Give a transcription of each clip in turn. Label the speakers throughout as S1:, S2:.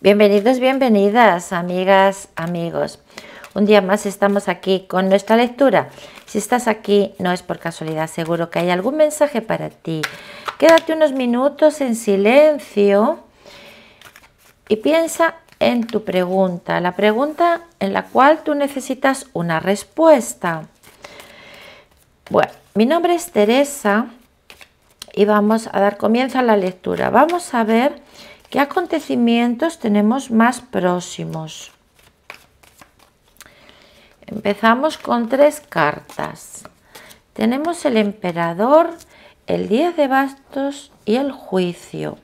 S1: Bienvenidos, bienvenidas, amigas, amigos. Un día más estamos aquí con nuestra lectura. Si estás aquí, no es por casualidad, seguro que hay algún mensaje para ti. Quédate unos minutos en silencio y piensa en tu pregunta, la pregunta en la cual tú necesitas una respuesta. Bueno, mi nombre es Teresa y vamos a dar comienzo a la lectura. Vamos a ver ¿Qué acontecimientos tenemos más próximos? Empezamos con tres cartas. Tenemos el emperador, el 10 de bastos y el juicio.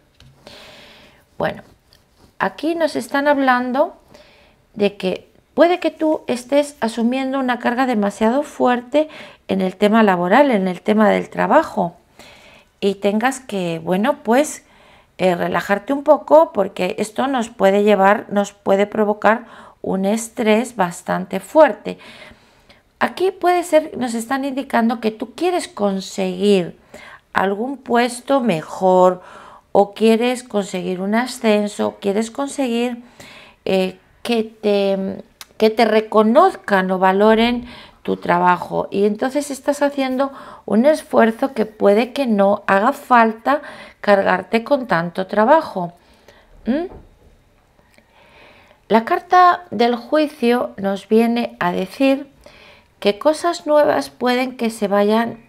S1: Bueno, aquí nos están hablando de que puede que tú estés asumiendo una carga demasiado fuerte en el tema laboral, en el tema del trabajo y tengas que, bueno, pues eh, relajarte un poco porque esto nos puede llevar, nos puede provocar un estrés bastante fuerte. Aquí puede ser, nos están indicando que tú quieres conseguir algún puesto mejor o quieres conseguir un ascenso, quieres conseguir eh, que, te, que te reconozcan o valoren tu trabajo. Y entonces estás haciendo un esfuerzo que puede que no haga falta cargarte con tanto trabajo. La carta del juicio nos viene a decir que cosas nuevas pueden que se vayan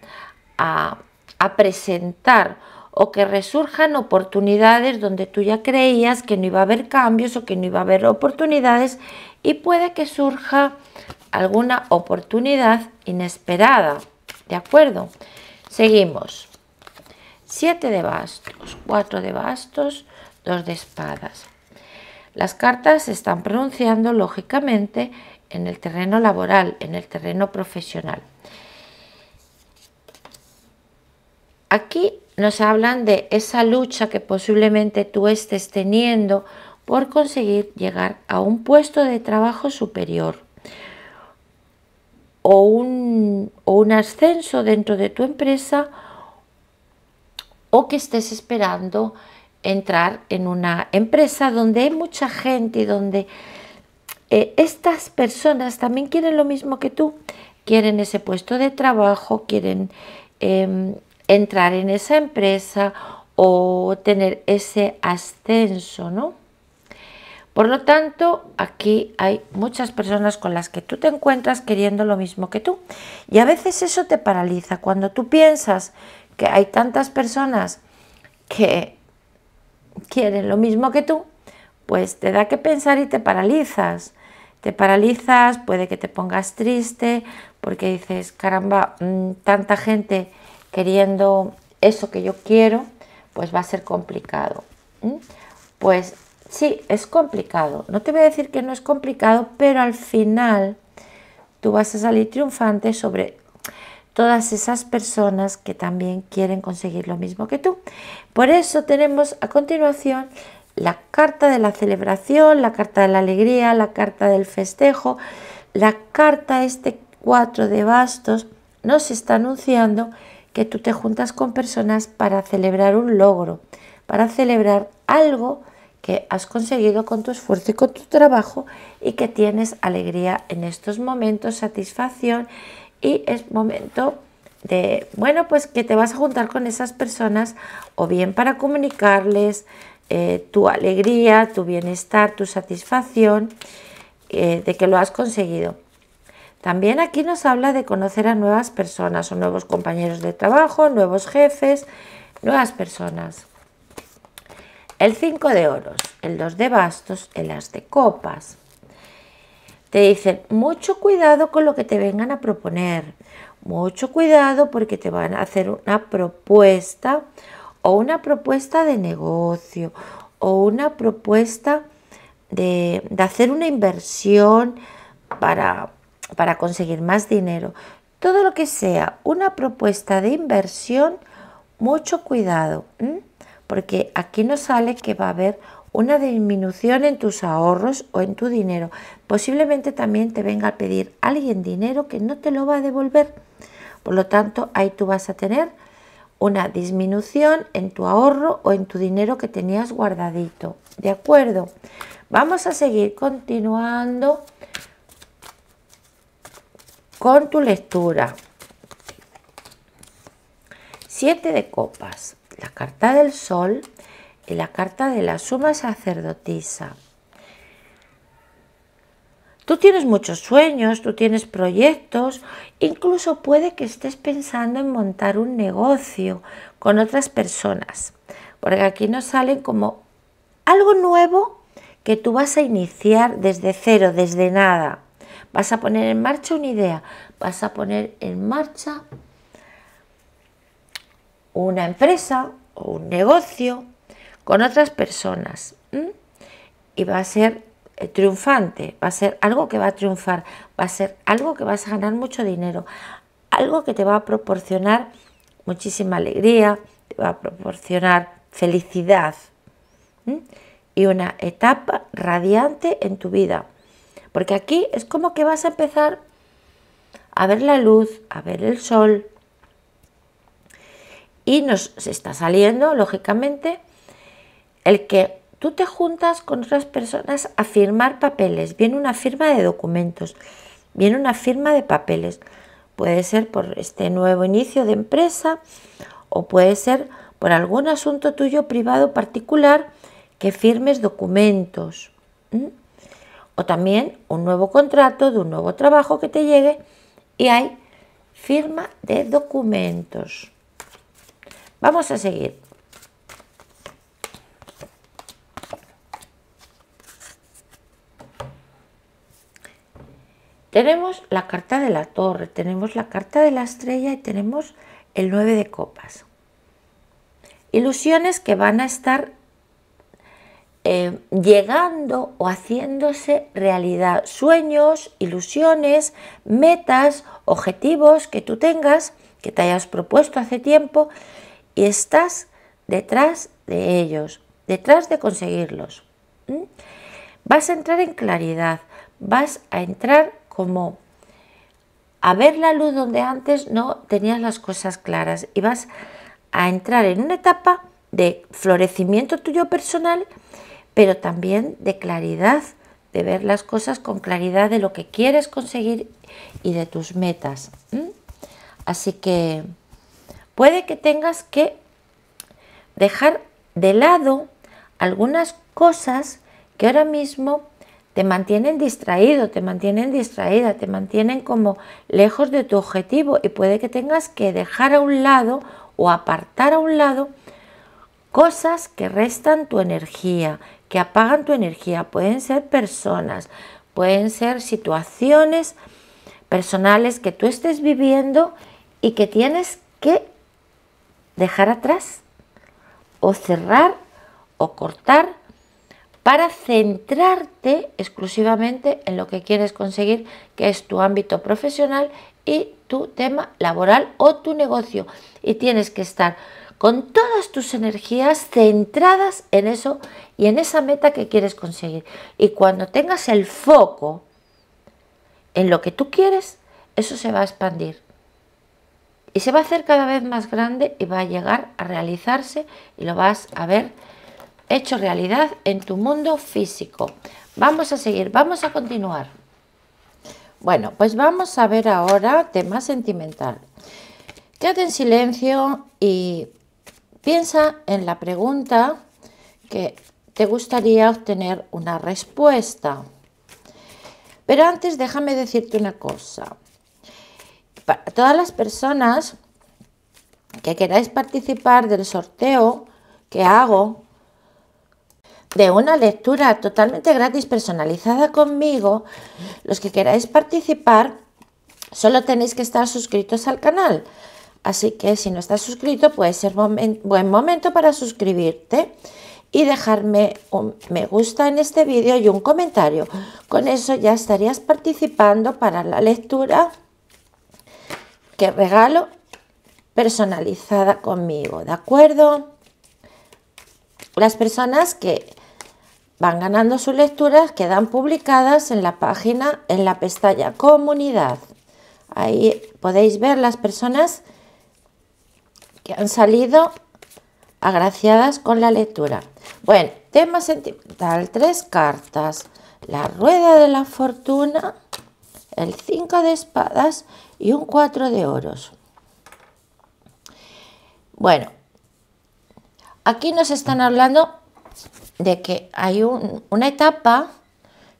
S1: a presentar o que resurjan oportunidades donde tú ya creías que no iba a haber cambios o que no iba a haber oportunidades y puede que surja alguna oportunidad inesperada. ¿De acuerdo? Seguimos. Siete de bastos, cuatro de bastos, dos de espadas. Las cartas se están pronunciando lógicamente en el terreno laboral, en el terreno profesional. Aquí nos hablan de esa lucha que posiblemente tú estés teniendo por conseguir llegar a un puesto de trabajo superior o un, ascenso dentro de tu empresa o que estés esperando entrar en una empresa donde hay mucha gente y donde eh, estas personas también quieren lo mismo que tú, quieren ese puesto de trabajo, quieren em, entrar en esa empresa o tener ese ascenso, ¿no? Por lo tanto, aquí hay muchas personas con las que tú te encuentras queriendo lo mismo que tú. Y a veces eso te paraliza. Cuando tú piensas que hay tantas personas que quieren lo mismo que tú, pues te da que pensar y te paralizas. Te paralizas, puede que te pongas triste porque dices, caramba, mm, tanta gente queriendo eso que yo quiero, pues va a ser complicado. Pues Sí, es complicado. No te voy a decir que no es complicado, pero al final tú vas a salir triunfante sobre todas esas personas que también quieren conseguir lo mismo que tú. Por eso tenemos a continuación la carta de la celebración, la carta de la alegría, la carta del festejo, la carta este 4 de bastos nos está anunciando que tú te juntas con personas para celebrar un logro, para celebrar algo que has conseguido con tu esfuerzo y con tu trabajo y que tienes alegría en estos momentos, satisfacción y es momento de, bueno, pues que te vas a juntar con esas personas o bien para comunicarles eh, tu alegría, tu bienestar, tu satisfacción eh, de que lo has conseguido. También aquí nos habla de conocer a nuevas personas o nuevos compañeros de trabajo, nuevos jefes, nuevas personas el 5 de oros, el 2 de bastos, el as de copas. Te dicen, mucho cuidado con lo que te vengan a proponer, mucho cuidado porque te van a hacer una propuesta o una propuesta de negocio o una propuesta de, hacer una inversión para, para conseguir más dinero. Todo lo que sea una propuesta de inversión, mucho cuidado porque aquí nos sale que va a haber una disminución en tus ahorros o en tu dinero. Posiblemente también te venga a pedir alguien dinero que no te lo va a devolver. Por lo tanto, ahí tú vas a tener una disminución en tu ahorro o en tu dinero que tenías guardadito. ¿De acuerdo? Vamos a seguir continuando con tu lectura. Siete de copas la carta del sol y la carta de la suma sacerdotisa. Tú tienes muchos sueños, tú tienes proyectos, incluso puede que estés pensando en montar un negocio con otras personas, porque aquí nos salen como algo nuevo que tú vas a iniciar desde cero, desde nada. Vas a poner en marcha una idea, vas a poner en marcha una empresa o un negocio con otras personas. Y va a ser eh, triunfante, va a ser algo que va a triunfar, va a ser algo que vas a ganar mucho dinero, algo que te va a proporcionar muchísima alegría, te va a proporcionar felicidad y una etapa radiante en tu vida. Porque aquí es como que vas a empezar a ver la luz, a ver el sol, y nos está saliendo, lógicamente, el que tú te juntas con otras personas a firmar papeles. Viene una firma de documentos, viene una firma de papeles. Puede ser por este nuevo inicio de empresa o puede ser por algún asunto tuyo privado particular que firmes documentos. O también un nuevo contrato de un nuevo trabajo que te llegue y hay firma de documentos. Vamos a seguir. Tenemos la carta de la torre, tenemos la carta de la estrella y tenemos el 9 de copas. Ilusiones que van a estar eh, llegando o haciéndose realidad. Sueños, ilusiones, metas, objetivos que tú tengas, que te hayas propuesto hace tiempo y estás detrás de ellos, detrás de conseguirlos. Vas a entrar en claridad, vas a entrar como a ver la luz donde antes no tenías las cosas claras y vas a entrar en una etapa de florecimiento tuyo personal, pero también de claridad, de ver las cosas con claridad de lo que quieres conseguir y de tus metas. Así que... Puede que tengas que dejar de lado algunas cosas que ahora mismo te mantienen distraído, te mantienen distraída, te mantienen como lejos de tu objetivo y puede que tengas que dejar a un lado o apartar a un lado cosas que restan tu energía, que apagan tu energía. Pueden ser personas, pueden ser situaciones personales que tú estés viviendo y que tienes que dejar atrás o cerrar o cortar para centrarte exclusivamente en lo que quieres conseguir, que es tu ámbito profesional y tu tema laboral o tu negocio. Y tienes que estar con todas tus energías centradas en eso y en esa meta que quieres conseguir. Y cuando tengas el foco en lo que tú quieres, eso se va a expandir y se va a hacer cada vez más grande y va a llegar a realizarse y lo vas a ver hecho realidad en tu mundo físico. Vamos a seguir, vamos a continuar. Bueno, pues vamos a ver ahora tema sentimental. Quédate en silencio y piensa en la pregunta que te gustaría obtener una respuesta. Pero antes déjame decirte una cosa. Para todas las personas que queráis participar del sorteo que hago de una lectura totalmente gratis personalizada conmigo, los que queráis participar solo tenéis que estar suscritos al canal. Así que si no estás suscrito puede ser buen momento para suscribirte y dejarme un me gusta en este vídeo y un comentario. Con eso ya estarías participando para la lectura que regalo personalizada conmigo, ¿de acuerdo? Las personas que van ganando sus lecturas quedan publicadas en la página, en la pestaña comunidad. Ahí podéis ver las personas que han salido agraciadas con la lectura. Bueno, tema sentimental, tres cartas. La rueda de la fortuna, el cinco de espadas y un 4 de oros. Bueno, aquí nos están hablando de que hay una etapa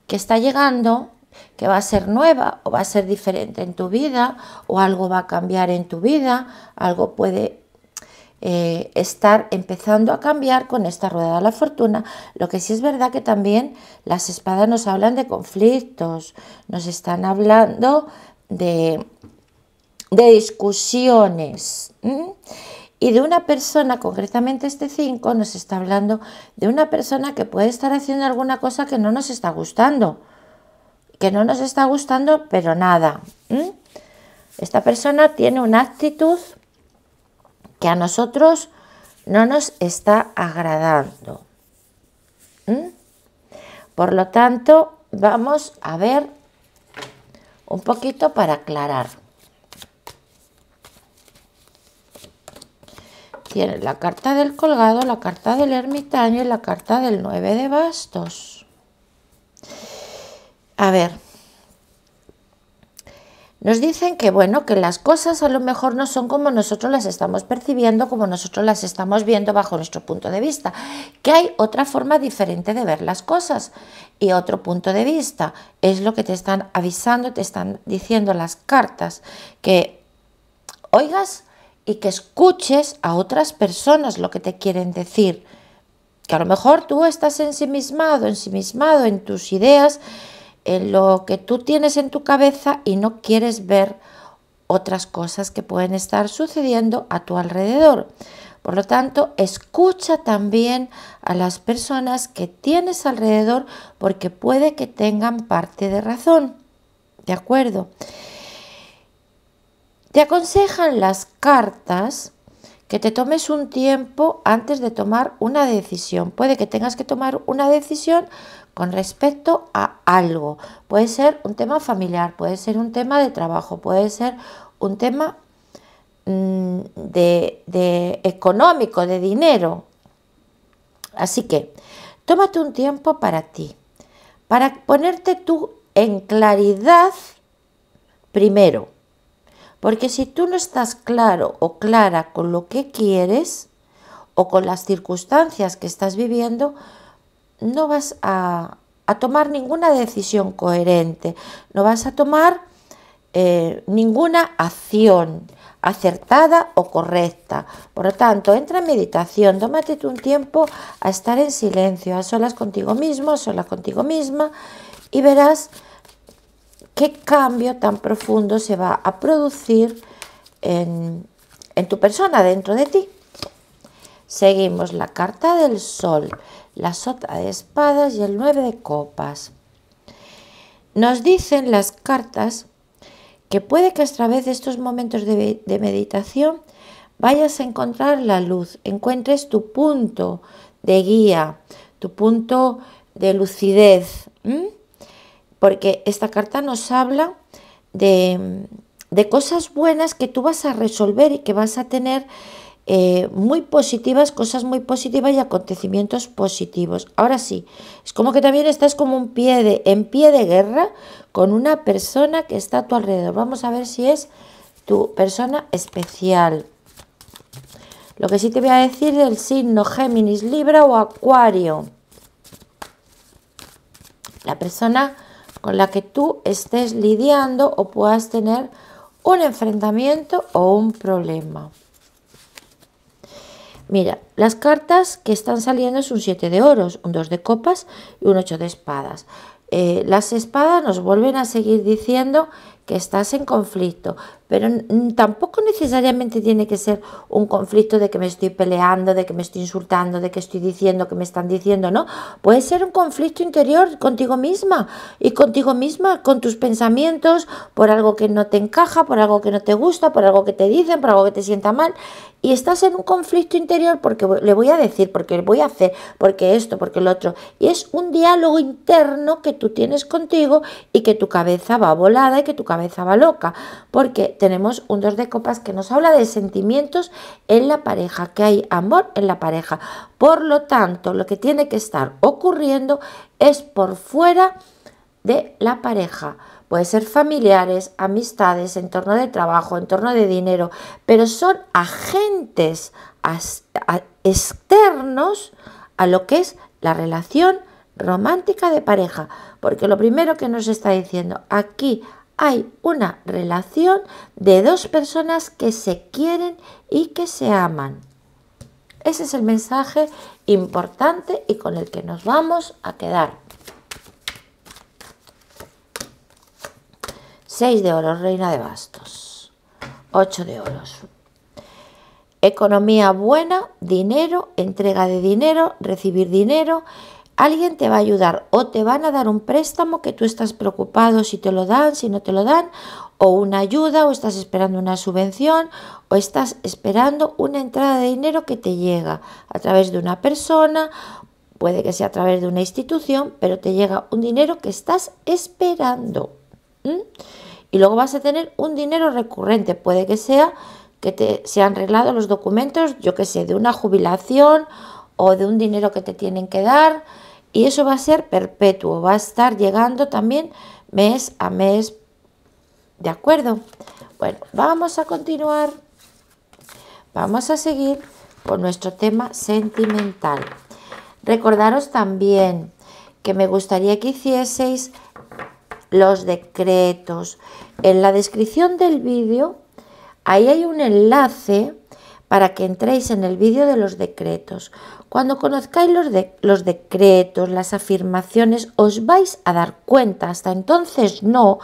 S1: que está llegando que va a ser nueva o va a ser diferente en tu vida o algo va a cambiar en tu vida, algo puede eh, estar empezando a cambiar con esta rueda de la fortuna. Lo que sí es verdad que también las espadas nos hablan de conflictos, nos están hablando de de discusiones. Y de una persona, concretamente este 5, nos está hablando de una persona que puede estar haciendo alguna cosa que no nos está gustando. Que no nos está gustando, pero nada. Esta persona tiene una actitud que a nosotros no nos está agradando. Por lo tanto, vamos a ver un poquito para aclarar. Tienes la carta del colgado, la carta del ermitaño y la carta del 9 de bastos. A ver, nos dicen que bueno, que las cosas a lo mejor no son como nosotros las estamos percibiendo, como nosotros las estamos viendo bajo nuestro punto de vista, que hay otra forma diferente de ver las cosas y otro punto de vista. Es lo que te están avisando, te están diciendo las cartas, que oigas y que escuches a otras personas lo que te quieren decir. Que a lo mejor tú estás ensimismado, ensimismado en tus ideas, en lo que tú tienes en tu cabeza y no quieres ver otras cosas que pueden estar sucediendo a tu alrededor. Por lo tanto, escucha también a las personas que tienes alrededor porque puede que tengan parte de razón. ¿De acuerdo? Te aconsejan las cartas que te tomes un tiempo antes de tomar una decisión. Puede que tengas que tomar una decisión con respecto a algo. Puede ser un tema familiar, puede ser un tema de trabajo, puede ser un tema mm, de, de económico, de dinero. Así que tómate un tiempo para ti, para ponerte tú en claridad primero porque si tú no estás claro o clara con lo que quieres o con las circunstancias que estás viviendo, no vas a, tomar ninguna decisión coherente, no vas a tomar eh, ninguna acción acertada o correcta. Por lo tanto, entra en meditación, tómate un tiempo a estar en silencio, a solas contigo mismo, a solas contigo misma y verás qué cambio tan profundo se va a producir en, tu persona, dentro de ti. Seguimos la carta del sol, la sota de espadas y el nueve de copas. Nos dicen las cartas que puede que a través de estos momentos de, meditación vayas a encontrar la luz, encuentres tu punto de guía, tu punto de lucidez porque esta carta nos habla de, cosas buenas que tú vas a resolver y que vas a tener eh, muy positivas, cosas muy positivas y acontecimientos positivos. Ahora sí, es como que también estás como un pie de, en pie de guerra con una persona que está a tu alrededor. Vamos a ver si es tu persona especial. Lo que sí te voy a decir del signo Géminis, Libra o Acuario. La persona con la que tú estés lidiando o puedas tener un enfrentamiento o un problema. Mira, las cartas que están saliendo son un 7 de oros, un 2 de copas y un 8 de espadas. Eh, las espadas nos vuelven a seguir diciendo que estás en conflicto, pero tampoco necesariamente tiene que ser un conflicto de que me estoy peleando, de que me estoy insultando, de que estoy diciendo, que me están diciendo, ¿no? Puede ser un conflicto interior contigo misma y contigo misma, con tus pensamientos, por algo que no te encaja, por algo que no te gusta, por algo que te dicen, por algo que te sienta mal. Y estás en un conflicto interior porque le voy a decir, porque le voy a hacer, porque esto, porque lo otro. Y es un diálogo interno que tú tienes contigo y que tu cabeza va volada y que tu cabeza va loca. Porque tenemos un dos de copas que nos habla de sentimientos en la pareja, que hay amor en la pareja. Por lo tanto, lo que tiene que estar ocurriendo es por fuera de la pareja. Puede ser familiares, amistades, en torno de trabajo, entorno de dinero, pero son agentes externos a lo que es la relación romántica de pareja, porque lo primero que nos está diciendo aquí hay una relación de dos personas que se quieren y que se aman. Ese es el mensaje importante y con el que nos vamos a quedar. 6 de oros, reina de bastos. 8 de oros. Economía buena, dinero, entrega de dinero, recibir dinero, alguien te va a ayudar o te van a dar un préstamo que tú estás preocupado si te lo dan, si no te lo dan, o una ayuda, o estás esperando una subvención, o estás esperando una entrada de dinero que te llega a través de una persona, puede que sea a través de una institución, pero te llega un dinero que estás esperando. Y luego vas a tener un dinero recurrente, puede que sea que te han arreglado los documentos, yo que sé, de una jubilación o de un dinero que te tienen que dar, y eso va a ser perpetuo, va a estar llegando también mes a mes. ¿De acuerdo? Bueno, vamos a continuar. Vamos a seguir con nuestro tema sentimental. Recordaros también que me gustaría que hicieseis los decretos. En la descripción del vídeo, ahí hay un enlace para que entréis en el vídeo de los decretos. Cuando conozcáis los, de, los decretos, las afirmaciones, os vais a dar cuenta. Hasta entonces no,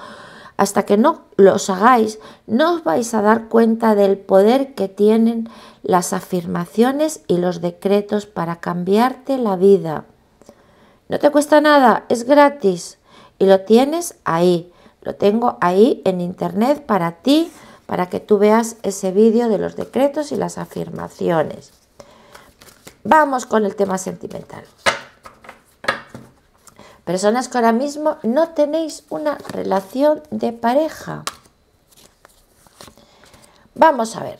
S1: hasta que no los hagáis, no os vais a dar cuenta del poder que tienen las afirmaciones y los decretos para cambiarte la vida. No te cuesta nada, es gratis y lo tienes ahí. Lo tengo ahí en internet para ti para que tú veas ese vídeo de los decretos y las afirmaciones. Vamos con el tema sentimental. Personas que ahora mismo no tenéis una relación de pareja. Vamos a ver.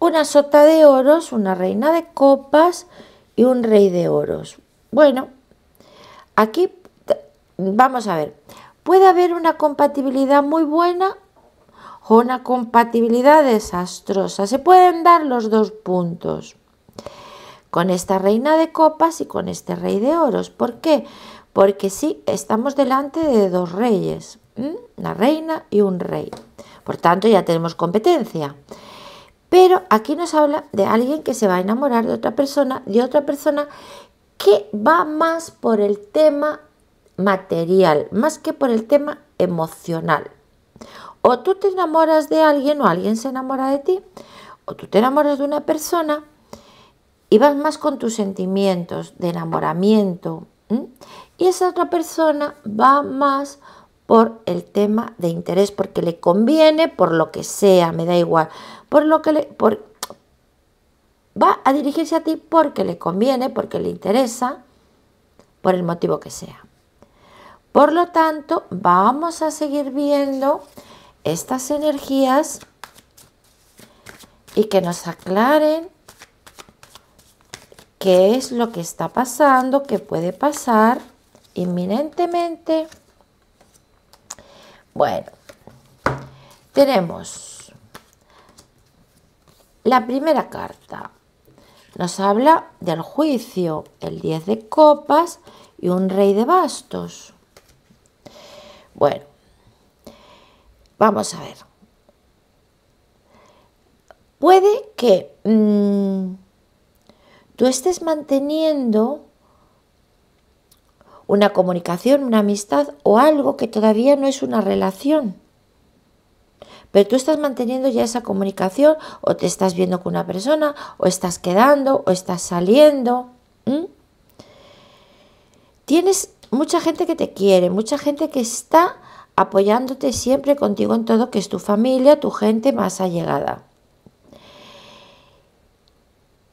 S1: Una sota de oros, una reina de copas y un rey de oros. Bueno, aquí vamos a ver. Puede haber una compatibilidad muy buena una compatibilidad desastrosa. Se pueden dar los dos puntos con esta reina de copas y con este rey de oros. ¿Por qué? Porque sí, estamos delante de dos reyes, ¿Mm? una reina y un rey. Por tanto, ya tenemos competencia. Pero aquí nos habla de alguien que se va a enamorar de otra persona, de otra persona que va más por el tema material, más que por el tema emocional. O tú te enamoras de alguien o alguien se enamora de ti, o tú te enamoras de una persona y vas más con tus sentimientos de enamoramiento. Y esa otra persona va más por el tema de interés, porque le conviene, por lo que sea, me da igual, por lo que le, va a dirigirse a ti porque le conviene, porque le interesa, por el motivo que sea. Por lo tanto, vamos a seguir viendo estas energías y que nos aclaren qué es lo que está pasando, qué puede pasar inminentemente. Bueno, tenemos la primera carta. Nos habla del juicio, el 10 de copas y un rey de bastos. Bueno, Vamos a ver. Puede que mm, tú estés manteniendo una comunicación, una amistad o algo que todavía no es una relación. Pero tú estás manteniendo ya esa comunicación o te estás viendo con una persona o estás quedando o estás saliendo. Tienes mucha gente que te quiere, mucha gente que está apoyándote siempre contigo en todo, que es tu familia, tu gente más allegada.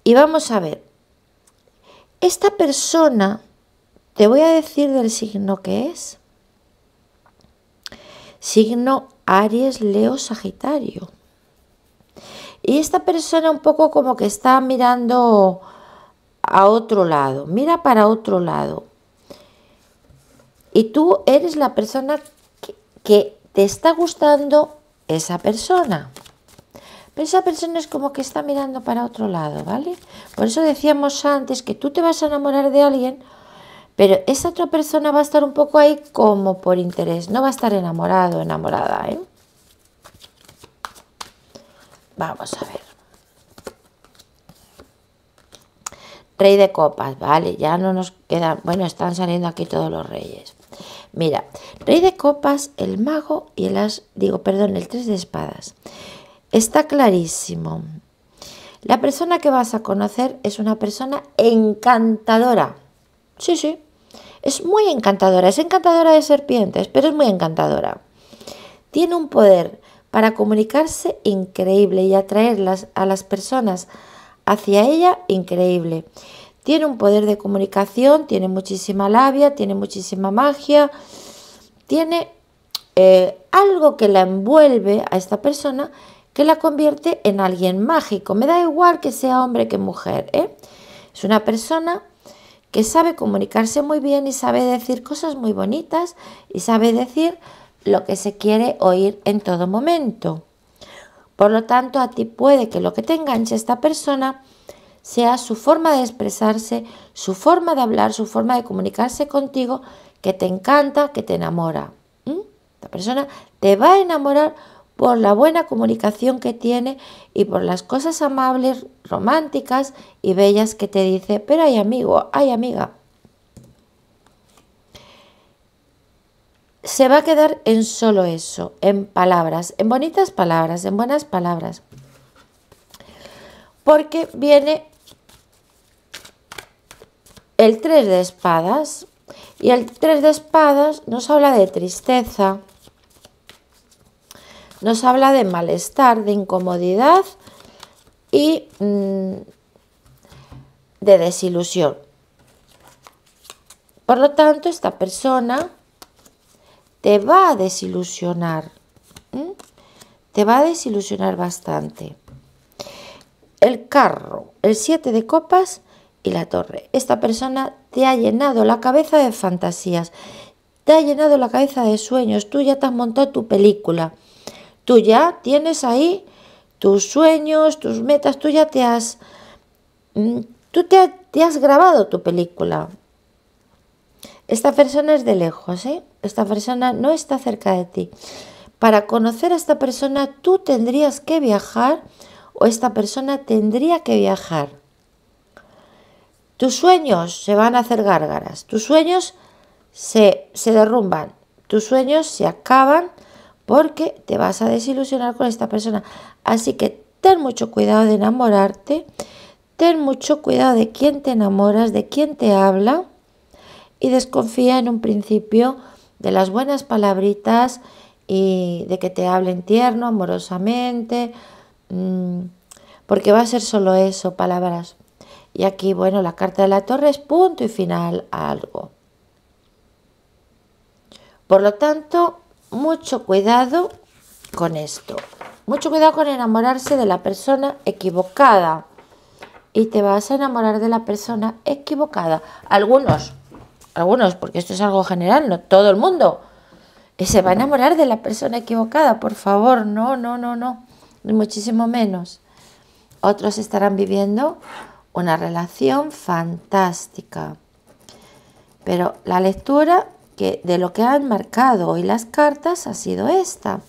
S1: Y vamos a ver, esta persona, te voy a decir del signo que es. Signo Aries, Leo, Sagitario. Y esta persona un poco como que está mirando a otro lado, mira para otro lado. Y tú eres la persona que te está gustando esa persona. Pero esa persona es como que está mirando para otro lado, ¿vale? Por eso decíamos antes que tú te vas a enamorar de alguien, pero esa otra persona va a estar un poco ahí como por interés, no va a estar enamorado, enamorada, ¿eh? Vamos a ver. Rey de copas, vale, ya no nos quedan, bueno, están saliendo aquí todos los reyes. Mira, rey de copas, el mago y el as, digo, perdón, el tres de espadas. Está clarísimo. La persona que vas a conocer es una persona encantadora. Sí, sí. Es muy encantadora. Es encantadora de serpientes, pero es muy encantadora. Tiene un poder para comunicarse increíble y atraer a las personas hacia ella increíble. Tiene un poder de comunicación, tiene muchísima labia, tiene muchísima magia, tiene eh, algo que la envuelve a esta persona que la convierte en alguien mágico. Me da igual que sea hombre que mujer. ¿eh? Es una persona que sabe comunicarse muy bien y sabe decir cosas muy bonitas y sabe decir lo que se quiere oír en todo momento. Por lo tanto, a ti puede que lo que te enganche esta persona sea su forma de expresarse, su forma de hablar, su forma de comunicarse contigo, que te encanta, que te enamora. La persona te va a enamorar por la buena comunicación que tiene y por las cosas amables, románticas y bellas que te dice, pero hay amigo, hay amiga. Se va a quedar en solo eso, en palabras, en bonitas palabras, en buenas palabras. Porque viene el 3 de espadas. Y el 3 de espadas nos habla de tristeza, nos habla de malestar, de incomodidad y mm, de desilusión. Por lo tanto, esta persona te va a desilusionar, te va a desilusionar bastante. El carro, el 7 de copas, y la torre. Esta persona te ha llenado la cabeza de fantasías, te ha llenado la cabeza de sueños, tú ya te has montado tu película, tú ya tienes ahí tus sueños, tus metas, tú ya te has... Mm, tú te, has grabado tu película. Esta persona es de lejos, ¿eh? Esta persona no está cerca de ti. Para conocer a esta persona tú tendrías que viajar o esta persona tendría que viajar. Tus sueños se van a hacer gárgaras, tus sueños se, se derrumban, tus sueños se acaban porque te vas a desilusionar con esta persona. Así que ten mucho cuidado de enamorarte, ten mucho cuidado de quién te enamoras, de quién te habla y desconfía en un principio de las buenas palabritas y de que te hablen tierno, amorosamente, mm, porque va a ser solo eso, palabras. Y aquí, bueno, la carta de la torre es punto y final a algo. Por lo tanto, mucho cuidado con esto. Mucho cuidado con enamorarse de la persona equivocada. Y te vas a enamorar de la persona equivocada. Algunos, algunos, porque esto es algo general, no todo el mundo. Eh, se va a enamorar de la persona equivocada, por favor, no, no, no, no. Muchísimo menos. Otros estarán viviendo una relación fantástica. Pero la lectura que de lo que han marcado hoy las cartas ha sido esta.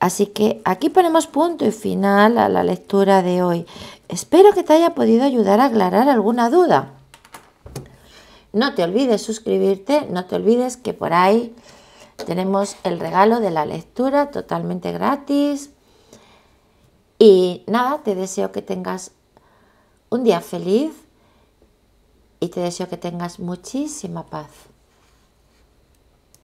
S1: Así que aquí ponemos punto y final a la lectura de hoy. Espero que te haya podido ayudar a aclarar alguna duda. No te olvides suscribirte, no te olvides que por ahí tenemos el regalo de la lectura totalmente gratis. Y nada, te deseo que tengas un día feliz y te deseo que tengas muchísima paz.